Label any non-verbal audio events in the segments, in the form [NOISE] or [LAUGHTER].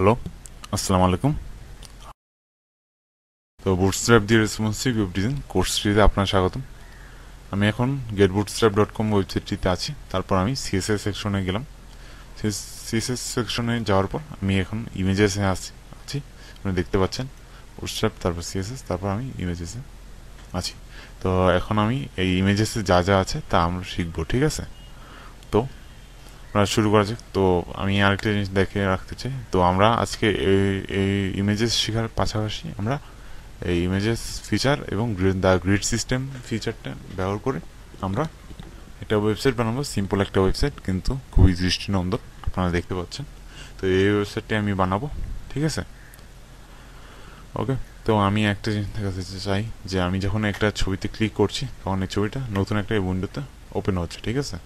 hello আসসালামু আলাইকুম তো বুটস্ট্র্যাপ দিয়ে রেসপন্সিভ ওয়েব ডিজাইন কোর্সটিতে আপনার স্বাগতম আমি এখন গেট বুটস্ট্র্যাপ ডট কম ওয়েবসাইটটিতে আছি তারপর আমি সিএসএস সেকশনে গেলাম সিএসএস সেকশনে যাওয়ার পর আমি এখন ইমেজেসে আছি আছি আপনি দেখতে পাচ্ছেন বুটস্ট্র্যাপ তারপর সিএসএস তারপর আমি ইমেজেসে আছি তো এখন আমি এই ইমেজেসে যা যা আছে তা আমরা শিখবো ঠিক আছে তো আমরা শুরু করা যাক তো আমি আরেকটা জিনিস দেখে রাখতে চাই তো আমরা আজকে এই এই ইমেজেস শেখার পাশাপাশি আমরা এই ইমেজেস ফিচার এবং দ্য গ্রিড সিস্টেম ফিচারটা ব্যবহার করে আমরা একটা ওয়েবসাইট বানাবো সিম্পল একটা ওয়েবসাইট কিন্তু খুবই দৃষ্টিনন্দন আপনারা দেখতে পাচ্ছেন তো এই ওয়েবসাইটটি আমি বানাবো ঠিক আছে ওকে তো আমি একটা জিনিস দেখাতে চাই যে আমি যখন একটা ছবিতে ক্লিক করছি তখন এই ছবিটা নতুন একটা উইন্ডোতে ওপেন হচ্ছে ঠিক আছে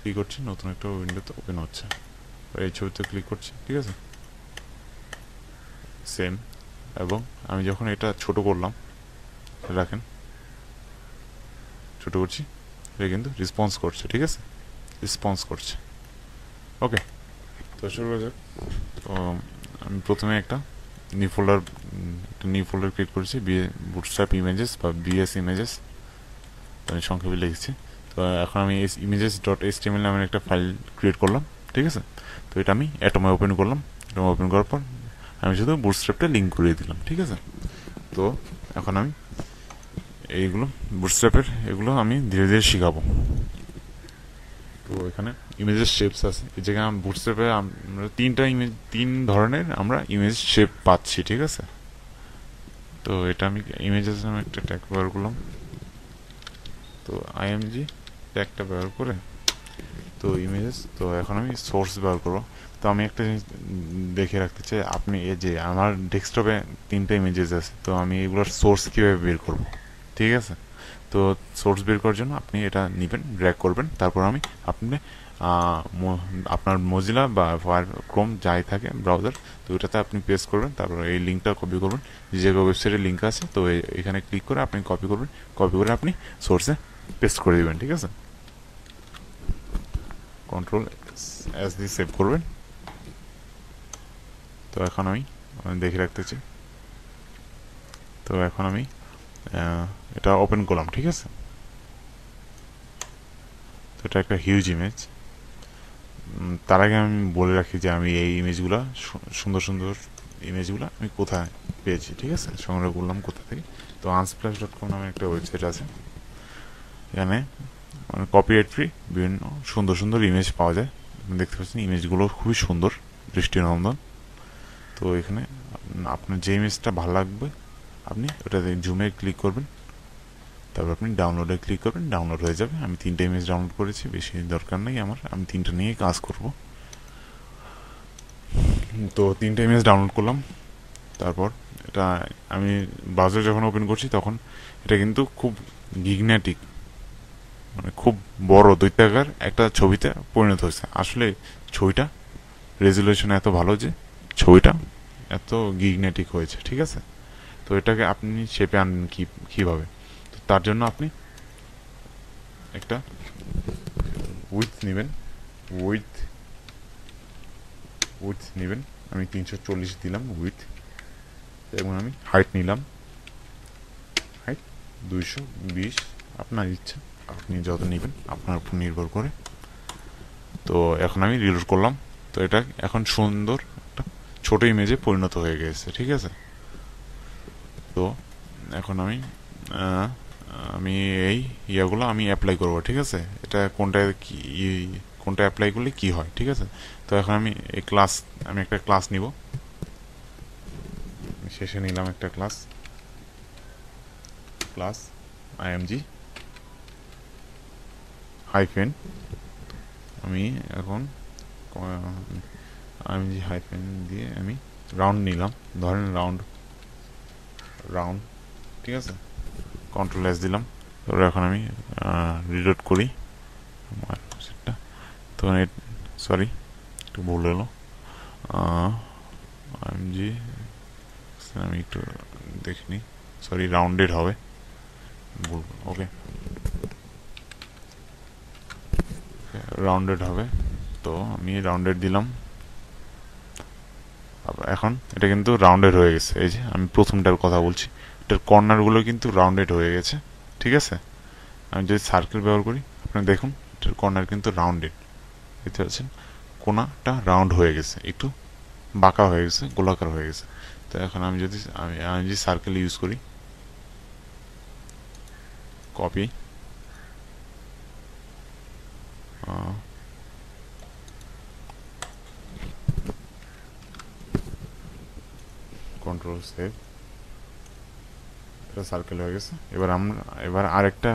ক্লিক করছি নতুন একটা উইন্ডোতে ওপেন হচ্ছে এই ছবিতে ক্লিক করছি ঠিক আছে সেম এবং আমি যখন এটা ছোট করলাম রাখেন ছোট করছি এটা কিন্তু রেসপন্স করছে ঠিক আছে রেসপন্স করছে ওকে তো শুরু করা যাক তো আমি প্রথমে একটা নিউ ফোল্ডার একটা নিউ ফোল্ডার ক্রিয়েট করেছি বিএ বুটস্ট্র্যাপ ইমেজেস বা বিএস ইমেজেস আমি সংক্ষেপে লিখেছি তো এখন আমি ইমেজেস ডট এস টিএমএল নামের একটা ফাইল ক্রিয়েট করলাম ঠিক আছে তো এটা আমি অ্যাটোমে ওপেন করলাম অ্যাটোমে ওপেন করার পর আমি শুধু বুটস্ট্র্যাপটা লিঙ্ক করিয়ে দিলাম ঠিক আছে তো এখন আমি এইগুলো বুটস্ট্র্যাপের এগুলো আমি ধীরে ধীরে শিখাবো তো এখানে ইমেজের শেপস আছে এই যেখানে আমি বুটস্ট্র্যাপে আমরা তিনটা ইমেজ তিন ধরনের আমরা ইমেজ শেপ পাচ্ছি ঠিক আছে তো এটা আমি ইমেজেস নামে একটা ট্যাগ ব্যবহার করলাম তো আইএমজি ট্যাগটা ব্যবহার করে তো ইমেজেস তো এখন আমি সোর্স ব্যবহার করবো তো আমি একটা জিনিস দেখে রাখতে চাই আপনি এই যে আমার ডেস্কটপে তিনটা ইমেজেস আছে তো আমি এগুলোর সোর্স কীভাবে বের করব ঠিক আছে তো সোর্স বের করার জন্য আপনি এটা নেবেন ড্র্যাক করবেন তারপর আমি আপনি আপনার মজিলা বা ফায়ার ক্রোম যাই থাকে ব্রাউজার তো ওটাতে আপনি পেস্ট করবেন তারপর এই লিঙ্কটা কপি করবেন যে ওয়েবসাইটের ওয়েবসাইটে লিঙ্ক আছে তো এখানে ক্লিক করে আপনি কপি করবেন কপি করে আপনি সোর্সে পেস্ট করে দেবেন ঠিক আছে কন্ট্রোল এস দিয়ে সেভ করবেন তো এখন আমি দেখে রাখতেছি তো এখন আমি এটা ওপেন করলাম ঠিক আছে তো এটা একটা হিউজ ইমেজ তার আগে আমি বলে রাখি যে আমি এই ইমেজগুলো সুন্দর সুন্দর ইমেজগুলো আমি কোথায় পেয়েছি ঠিক আছে সংগ্রহ করলাম কোথা থেকে তো আনসপ্লাস ডট কম নামে একটা ওয়েবসাইট আছে এখানে মানে কপিরাইট ফ্রি বিভিন্ন সুন্দর সুন্দর ইমেজ পাওয়া যায় দেখতে পাচ্ছেন ইমেজগুলো খুবই সুন্দর দৃষ্টিনন্দন তো এখানে আপনার যে ইমেজটা ভালো লাগবে আপনি ওটাতে জুমে ক্লিক করবেন তারপর আপনি ডাউনলোডে ক্লিক করবেন ডাউনলোড হয়ে যাবে আমি তিনটা ইমেজ ডাউনলোড করেছি বেশি দরকার নেই আমার আমি তিনটা নিয়ে কাজ করব তো তিনটা ইমেজ ডাউনলোড করলাম তারপর এটা আমি বাজার যখন ওপেন করছি তখন এটা কিন্তু খুব গিগনেটিক মানে খুব বড় দৈত্যাকার একটা ছবিতে পরিণত হয়েছে আসলে ছবিটা রেজুলেশন এত ভালো যে ছবিটা এত গিগনেটিক হয়েছে ঠিক আছে তো এটাকে আপনি শেপে আনবেন কী কীভাবে তো তার জন্য আপনি একটা উইথ নেবেন উইথ উইথ নেবেন আমি তিনশো চল্লিশ দিলাম উইথ এবং আমি হাইট নিলাম হাইট দুইশো বিশ আপনার ইচ্ছা আপনি যত নেবেন আপনার উপর নির্ভর করে তো এখন আমি রিলোড করলাম তো এটা এখন সুন্দর একটা ছোটো ইমেজে পরিণত হয়ে গেছে ঠিক আছে তো এখন আমি আমি এই ইয়াগুলো আমি অ্যাপ্লাই করব ঠিক আছে এটা কোনটা কি কোনটা অ্যাপ্লাই করলে কি হয় ঠিক আছে তো এখন আমি এই ক্লাস আমি একটা ক্লাস নিব শেষে নিলাম একটা ক্লাস ক্লাস আইএমজি হাইফেন আমি এখন আমি যে হাইফেন দিয়ে আমি রাউন্ড নিলাম ধরেন রাউন্ড রাউন্ড ঠিক আছে কন্ট্রোল এস দিলাম তারপরে এখন আমি রিলোড করি আমার সেটটা তখন মানে সরি একটু ভুল এলো আমি জি আমি একটু দেখিনি সরি রাউন্ডেড হবে ভুল ওকে রাউন্ডেড হবে তো আমি রাউন্ডেড দিলাম এখন এটা কিন্তু রাউন্ডেড হয়ে গেছে এই যে আমি প্রথমটার কথা বলছি এটার কর্নারগুলো কিন্তু রাউন্ডেড হয়ে গেছে ঠিক আছে আমি যদি সার্কেল ব্যবহার করি আপনারা দেখুন এটার কর্নার কিন্তু রাউন্ডেড দেখতে পাচ্ছেন কোনাটা রাউন্ড হয়ে গেছে একটু বাঁকা হয়ে গেছে গোলাকার হয়ে গেছে তো এখন আমি যদি আমি আমি যদি সার্কেল ইউজ করি কপি সেভ এটা সার্কেল হয়ে গেছে এবার আমরা এবার আরেকটা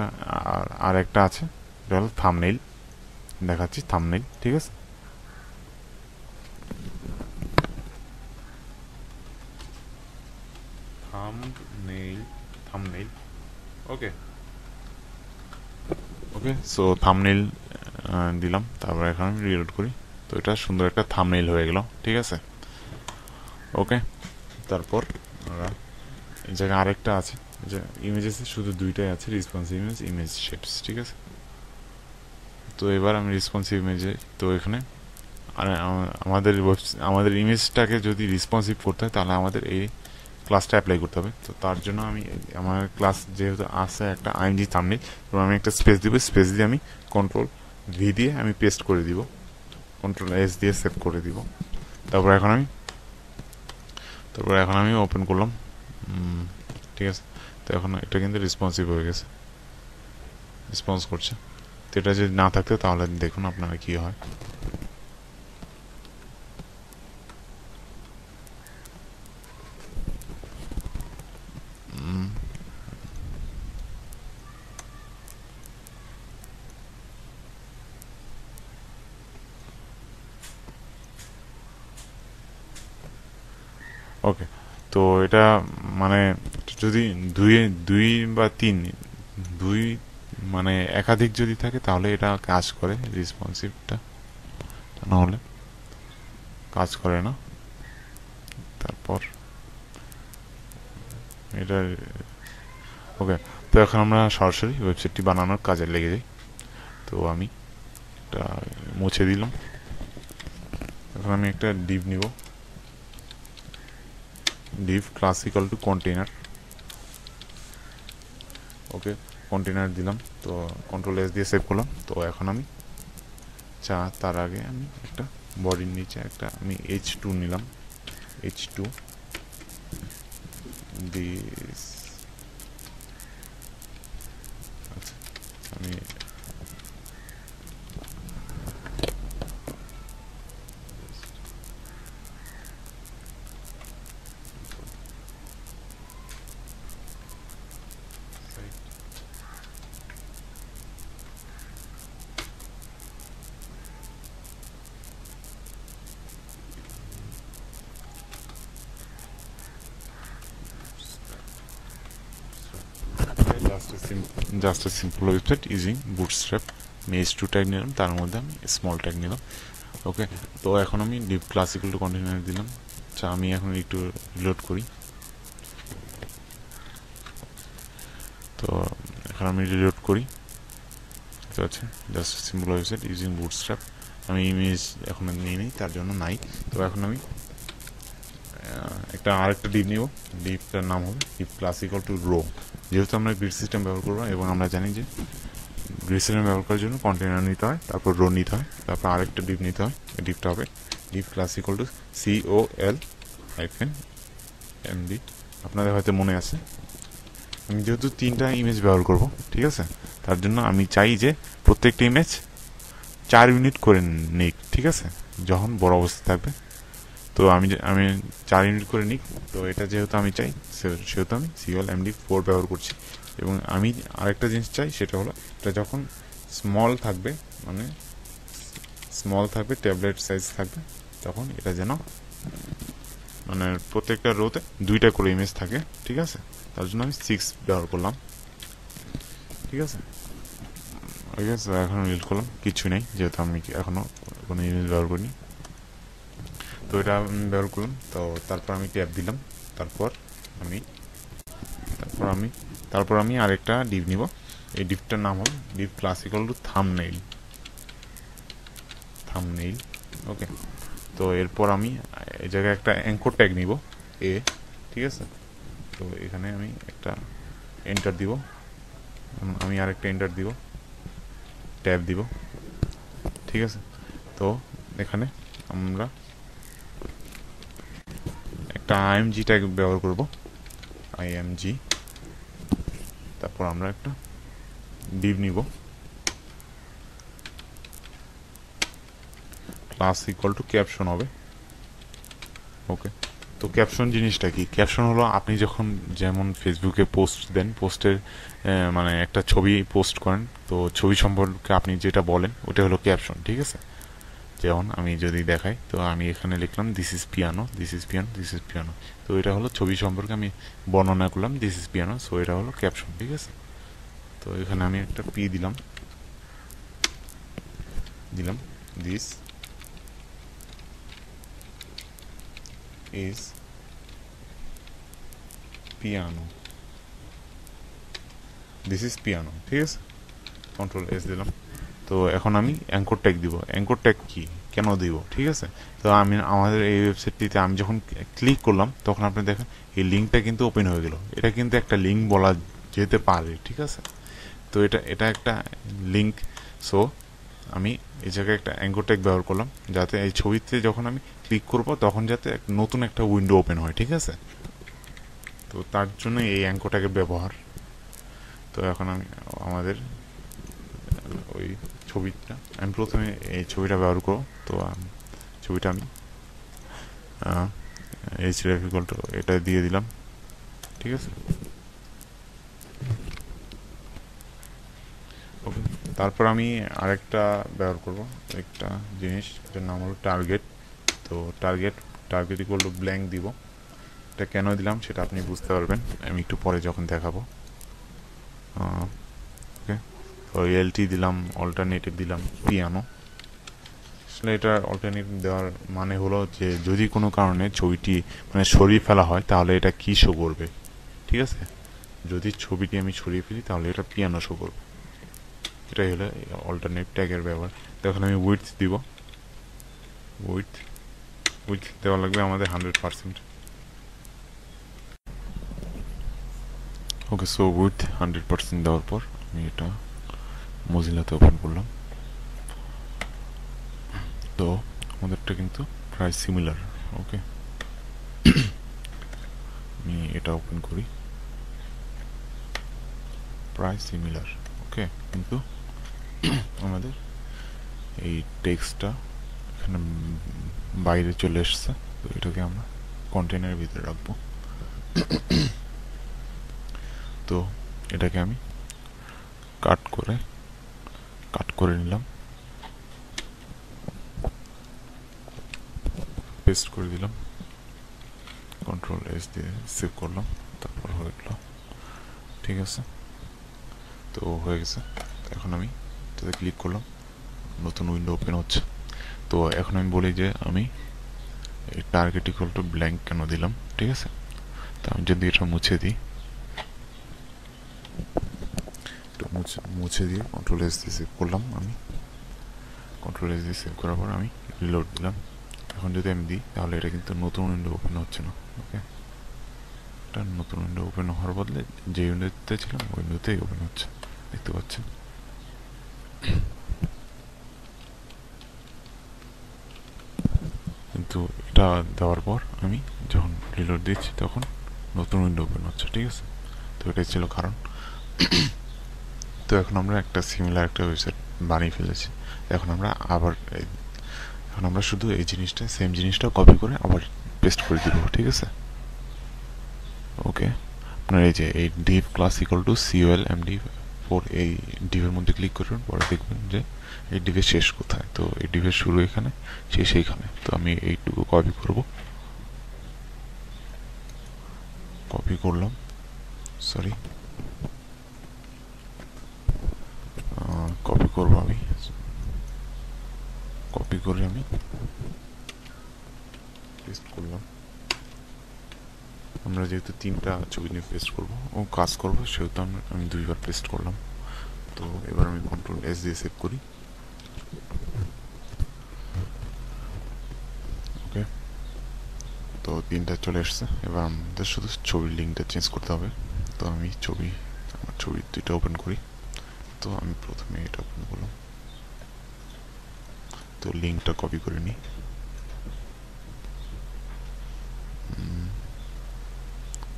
আরেকটা আছে এটা হলো থামনেইল দেখাচ্ছি থামনেইল ঠিক আছে ওকে ওকে সো থামনেইল দিলাম তারপরে এখন আমি রিলোড করি তো এটা সুন্দর একটা থামনেইল হয়ে গেল ঠিক আছে ওকে তারপর আমরা এই জায়গায় আরেকটা আছে যে ইমেজেস শুধু দুইটাই আছে রেসপন্সিভ ইমেজ ইমেজ শেপস ঠিক আছে তো এবার আমি রেসপন্সিভ ইমেজে তো এখানে আমাদের আমাদের ইমেজটাকে যদি রেসপন্সিভ করতে হয় তাহলে আমাদের এই ক্লাসটা অ্যাপ্লাই করতে হবে তো তার জন্য আমি আমার ক্লাস যেহেতু আছে একটা আইএমজি থামনি তো আমি একটা স্পেস দিব স্পেস দিয়ে আমি কন্ট্রোল ভি দিয়ে আমি পেস্ট করে দিব কন্ট্রোল এস দিয়ে সেভ করে দিব তারপর এখন আমি তারপর এখন আমি ওপেন করলাম ঠিক আছে তো এখন এটা কিন্তু রেসপন্সিভ হয়ে গেছে রেসপন্স করছে তো এটা যদি না থাকতো তাহলে দেখুন আপনারা কী হয় এটা মানে যদি দুই দুই বা তিন দুই মানে একাধিক যদি থাকে তাহলে এটা কাজ করে রিসপন্সিভটা নাহলে কাজ করে না তারপর এটা ওকে তো এখন আমরা সরাসরি ওয়েবসাইটটি বানানোর কাজে লেগে যাই তো আমি এটা মুছে দিলাম এখন আমি একটা ডিপ নিব div class equal to container okay container দিলাম তো কন্ট্রোল এস দিয়ে সেভ করলাম তো এখন আমি চা তার আগে আমি একটা বডির নিচে একটা আমি এইচ টু নিলাম এইচ টু দিস আমি just simple website using simple website using মেজ টু ট্যাগ নিলাম তার মধ্যে আমি স্মল ট্যাগ নিলাম ওকে তো এখন আমি ডিপ ক্লাসিক্যাল টু কন্টেনার দিলাম আচ্ছা আমি এখন একটু রিলোড করি তো এখন আমি রিলোড করি ঠিক আছে just simple website using bootstrap আমি ইমেজ এখন নিয়ে নিই তার জন্য নাই তো এখন আমি একটা আরেকটা ডিপ নিব ডিপটার নাম হবে ডিপ ক্লাসিক্যাল টু রো যেহেতু আমরা গ্রিড সিস্টেম ব্যবহার করবো এবং আমরা জানি যে গ্রিড সিস্টেম ব্যবহার করার জন্য কন্টেনার নিতে হয় তারপর রো নিতে হয় তারপর আরেকটা ডিপ নিতে হয় ডিপটা হবে div class equal to C O L hyphen MD আপনাদের হয়তো মনে আছে আমি যেহেতু তিনটা ইমেজ ব্যবহার করব ঠিক আছে তার জন্য আমি চাই যে প্রত্যেকটা ইমেজ চার ইউনিট করে নিক ঠিক আছে যখন বড় অবস্থা থাকবে তো আমি আমি চার ইউনিট করে নিই তো এটা যেহেতু আমি চাই সেহেতু আমি সিওল এমডি ফোর ব্যবহার করছি এবং আমি আরেকটা জিনিস চাই সেটা হলো এটা যখন স্মল থাকবে মানে স্মল থাকবে ট্যাবলেট সাইজ থাকবে তখন এটা যেন মানে প্রত্যেকটা রোতে দুইটা করে ইমেজ থাকে ঠিক আছে তার জন্য আমি সিক্স ব্যবহার করলাম ঠিক আছে ঠিক আছে এখন ইউজ করলাম কিছু নেই যেহেতু আমি এখনও কোনো ইমেজ ব্যবহার করিনি এটা ব্যবহার করলাম তো তারপর আমি ট্যাপ দিলাম তারপর আমি তারপর আমি তারপর আমি আরেকটা ডিপ নিব এই ডিপটার নাম হল div class equal to thumbnail thumbnail okay তো এরপর আমি এই জায়গায় একটা অ্যাঙ্কর ট্যাগ নিব এ ঠিক আছে তো এখানে আমি একটা এন্টার দিব আমি আরেকটা এন্টার দিব ট্যাব দিব ঠিক আছে তো এখানে আমরা একটা আইএমজি ট্যাগ ব্যবহার করব আইএমজি তারপর আমরা একটা ডিভ নিব ক্লাস ইকুয়াল টু ক্যাপশন হবে ওকে তো ক্যাপশন জিনিসটা কি ক্যাপশন হলো আপনি যখন যেমন ফেসবুকে পোস্ট দেন পোস্টের মানে একটা ছবি পোস্ট করেন তো ছবি সম্পর্কে আপনি যেটা বলেন ওটা হলো ক্যাপশন ঠিক আছে যেমন আমি যদি দেখাই তো আমি এখানে লিখলাম this is piano this is piano this is piano তো এটা হলো ছবি সম্পর্কে আমি বর্ণনা করলাম দিস ইজ পিয়ানো সো এটা হলো ক্যাপশন ঠিক আছে তো এখানে আমি একটা পি দিলাম দিলাম this is piano this is piano ঠিক আছে কন্ট্রোল এস দিলাম তো এখন আমি অ্যাঙ্কর ট্যাগ দিব অ্যাঙ্কর ট্যাগ কী কেন দিব ঠিক আছে তো আমি আমাদের এই ওয়েবসাইটটিতে আমি যখন ক্লিক করলাম তখন আপনি দেখেন এই লিঙ্কটা কিন্তু ওপেন হয়ে গেল এটা কিন্তু একটা লিঙ্ক বলা যেতে পারে ঠিক আছে তো এটা এটা একটা লিঙ্ক সো আমি এই জায়গায় একটা অ্যাঙ্কোট্যাগ ব্যবহার করলাম যাতে এই ছবিতে যখন আমি ক্লিক করব তখন যাতে এক নতুন একটা উইন্ডো ওপেন হয় ঠিক আছে তো তার জন্য এই অ্যাঙ্কোট্যাগের ব্যবহার তো এখন আমি আমাদের ওই ছবিটা আমি প্রথমে এই ছবিটা ব্যবহার করবো তো ছবিটা আমি এইচ রেফিকল্ট এটা দিয়ে দিলাম ঠিক আছে ওকে তারপর আমি আরেকটা ব্যবহার করব একটা জিনিস এটার নাম হলো টার্গেট তো target target equal to blank দিব এটা কেন দিলাম সেটা আপনি বুঝতে পারবেন আমি একটু পরে যখন দেখাবো ওকে তো এলটি দিলাম অল্টারনেটিভ দিলাম পিয়ানো আসলে এটা অল্টারনেটিভ দেওয়ার মানে হলো যে যদি কোনো কারণে ছবিটি মানে সরিয়ে ফেলা হয় তাহলে এটা কী শো করবে ঠিক আছে যদি ছবিটি আমি সরিয়ে ফেলি তাহলে এটা পিয়ানো শো করবে এটাই হলো অল্টারনেট ট্যাগের ব্যবহার তখন আমি উইথ দিব উইথ উইথ দেওয়া লাগবে আমাদের hundred percent okay so width hundred percent দেওয়ার পর আমি এটা মজিলাতে ওপেন করলাম তো আমাদেরটা কিন্তু প্রায় সিমিলার ওকে [COUGHS] আমি এটা ওপেন করি প্রায় সিমিলার ওকে কিন্তু [COUGHS] আমাদের এই টেক্সটটা এখানে বাইরে চলে এসছে তো এটাকে আমরা কন্টেনারের ভিতরে রাখবো [COUGHS] তো এটাকে আমি কাট করে কাট করে নিলাম পেস্ট করে দিলাম কন্ট্রোল এস দিয়ে সেভ করলাম তারপর হয়ে গেল ঠিক আছে তো হয়ে গেছে এখন আমি এটাতে ক্লিক করলাম নতুন উইন্ডো ওপেন হচ্ছে তো এখন আমি বলি যে আমি টার্গেট ইকুয়াল টু ব্ল্যাঙ্ক কেন দিলাম ঠিক আছে তো আমি যদি এটা মুছে দিই একটু মুছে মুছে দিয়ে কন্ট্রোল এস দিয়ে সেভ করলাম আমি কন্ট্রোল এস দিয়ে সেভ করার পর আমি রিলোড দিলাম এখন যদি আমি দিই তাহলে এটা কিন্তু নতুন উইন্ডো ওপেন হচ্ছে না ওকে এটা নতুন উইন্ডো ওপেন হওয়ার বদলে যে উইন্ডোতে ছিলাম ওই উইন্ডোতেই ওপেন হচ্ছে দেখতে পাচ্ছেন কিন্তু এটা দেওয়ার পর আমি যখন রিলোড দিচ্ছি তখন নতুন উইন্ডো ওপেন হচ্ছে ঠিক আছে তো এটাই ছিল কারণ তো এখন আমরা একটা সিমিলার একটা ওয়েবসাইট বানিয়ে ফেলেছি এখন আমরা আবার এখন আমরা শুধু এই জিনিসটা সেম জিনিসটা কপি করে আবার পেস্ট করে দিব ঠিক আছে ওকে আপনার এই যে এই div class equal to col M D four এই ডিভের মধ্যে ক্লিক করুন পরে দেখবেন যে এই ডিভের শেষ কোথায় তো এই ডিভের শুরু এখানে শেষ এইখানে তো আমি এইটুকু কপি করব কপি করলাম সরি কপি করবো আমি কপি করে আমি পেস্ট করলাম আমরা যেহেতু তিনটা ছবি নিয়ে পেস্ট করবো ও কাজ করবো সেহেতু আমরা আমি দুইবার পেস্ট করলাম তো এবার আমি কন্ট্রোল এস দিয়ে সেভ করি ওকে তো তিনটা চলে এসছে এবার আমাদের শুধু ছবির লিঙ্কটা চেঞ্জ করতে হবে তো আমি ছবি আমার ছবি দুইটা ওপেন করি তো আমি প্রথমে এটা ওপেন করলাম তো লিঙ্কটা কপি করে নিই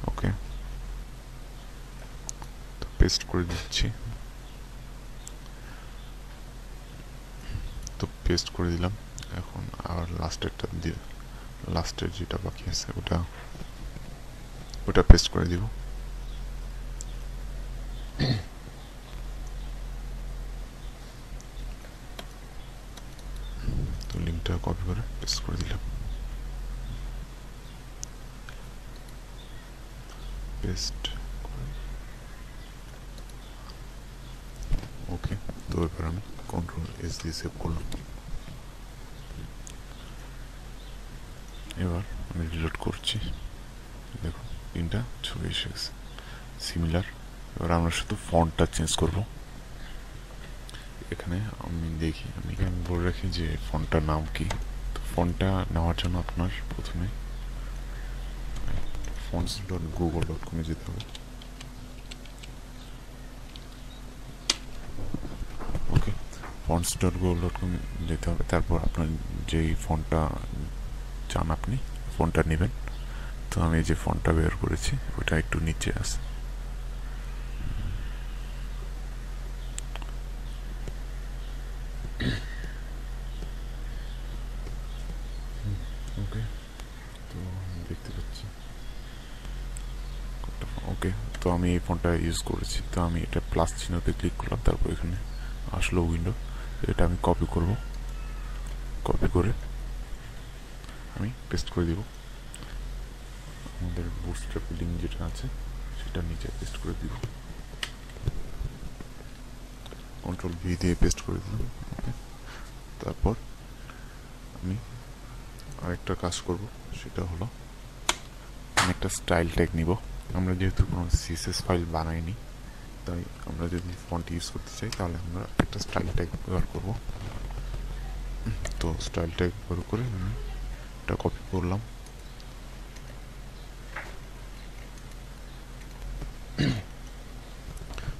ওকে তো পেস্ট করে দিচ্ছি তো পেস্ট করে দিলাম এখন আর লাস্টেরটা দিয়ে লাস্টের যেটা বাকি আছে ওটা ওটা পেস্ট করে দিব ফোকাস করে দিলাম পেস্ট ওকে তো এবার আমি কন্ট্রোল এস দিয়ে সেভ করলাম এবার আমি রিলোড করছি দেখুন তিনটা ছবি এসে গেছে সিমিলার এবার আমরা শুধু ফন্টটা চেঞ্জ করব এখানে আমি দেখি আমি এখানে বলে রাখি যে ফন্টটার নাম কী ফোনটা নেওয়ার জন্য আপনার প্রথমে ফোনস ডট গুগল ডট কমে যেতে হবে okay fonts dot Google dot com যেতে হবে তারপর আপনার যেই ফোনটা চান আপনি ফোনটা নেবেন তো আমি যে ফোনটা বের করেছি ওটা একটু নিচে আসে এটা ইউজ করেছি তো আমি এটা প্লাস চিহ্নতে ক্লিক করলাম তারপর এখানে আসলো উইন্ডো এটা আমি কপি করব কপি করে আমি পেস্ট করে দিব আমাদের বুস্টার বিল্ডিং যেটা আছে সেটা নিচে পেস্ট করে দিব কন্ট্রোল ভি দিয়ে পেস্ট করে দিলাম তারপর আমি আরেকটা কাজ করব সেটা হলো আমি একটা স্টাইল ট্যাগ নিব আমরা যেহেতু কোনো সিএসএস ফাইল বানাইনি তাই আমরা যদি ফন্ট ইউজ করতে চাই তাহলে আমরা একটা স্টাইল ট্যাগ ব্যবহার করবো তো স্টাইল ট্যাগ ব্যবহার করে আমি এটা কপি করলাম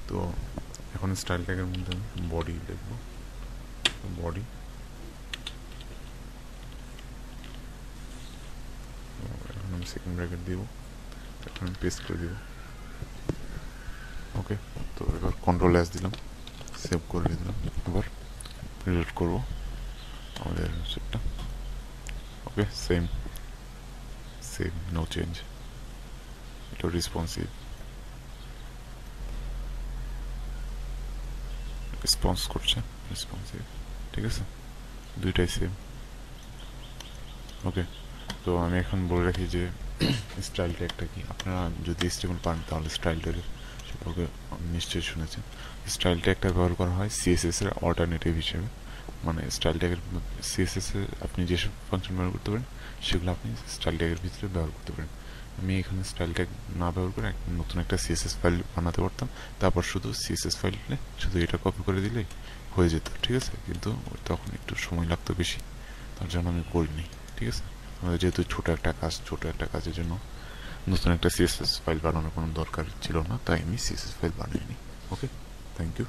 তো এখন স্টাইল ট্যাগের মধ্যে আমি বডি দেখব বডি এখন আমি সেকেন্ড ব্র্যাকেট দেবো আমি পেস্ট করে দিব ওকে তো এবার কন্ট্রোল অ্যাস দিলাম সেভ করে দিলাম এবার রিলেট করব আমাদের সেটটা okay same same no change এটা রেসপন্সিভ রেসপন্স করছে রেসপন্সিভ ঠিক আছে দুইটাই সেম ওকে তো আমি এখন বলে রাখি যে স্টাইল একটা কি আপনারা যদি স্টিমুল পান তাহলে স্টাইল ট্যাগের সম্পর্কে নিশ্চয়ই শুনেছেন স্টাইল একটা ব্যবহার করা হয় সিএসএসের অল্টারনেটিভ হিসেবে মানে স্টাইল ট্যাগের সিএসএসের আপনি যেসব ফাংশন ব্যবহার করতে পারেন সেগুলো আপনি স্টাইল ট্যাগের ভিতরে ব্যবহার করতে পারেন আমি এখানে স্টাইল ট্যাগ না ব্যবহার করে নতুন একটা সিএসএস ফাইল বানাতে পারতাম তারপর শুধু সিএসএস ফাইলে শুধু এটা কপি করে দিলেই হয়ে যেত ঠিক আছে কিন্তু তখন একটু সময় লাগতো বেশি তার জন্য আমি করিনি ঠিক আছে মানে যেহেতু ছোটো একটা কাজ ছোটো একটা কাজের জন্য নতুন একটা সিএসএস ফাইল বানানোর কোনো দরকার ছিল না তাই আমি সিএসএস ফাইল বানিয়ে নিই ওকে থ্যাংক ইউ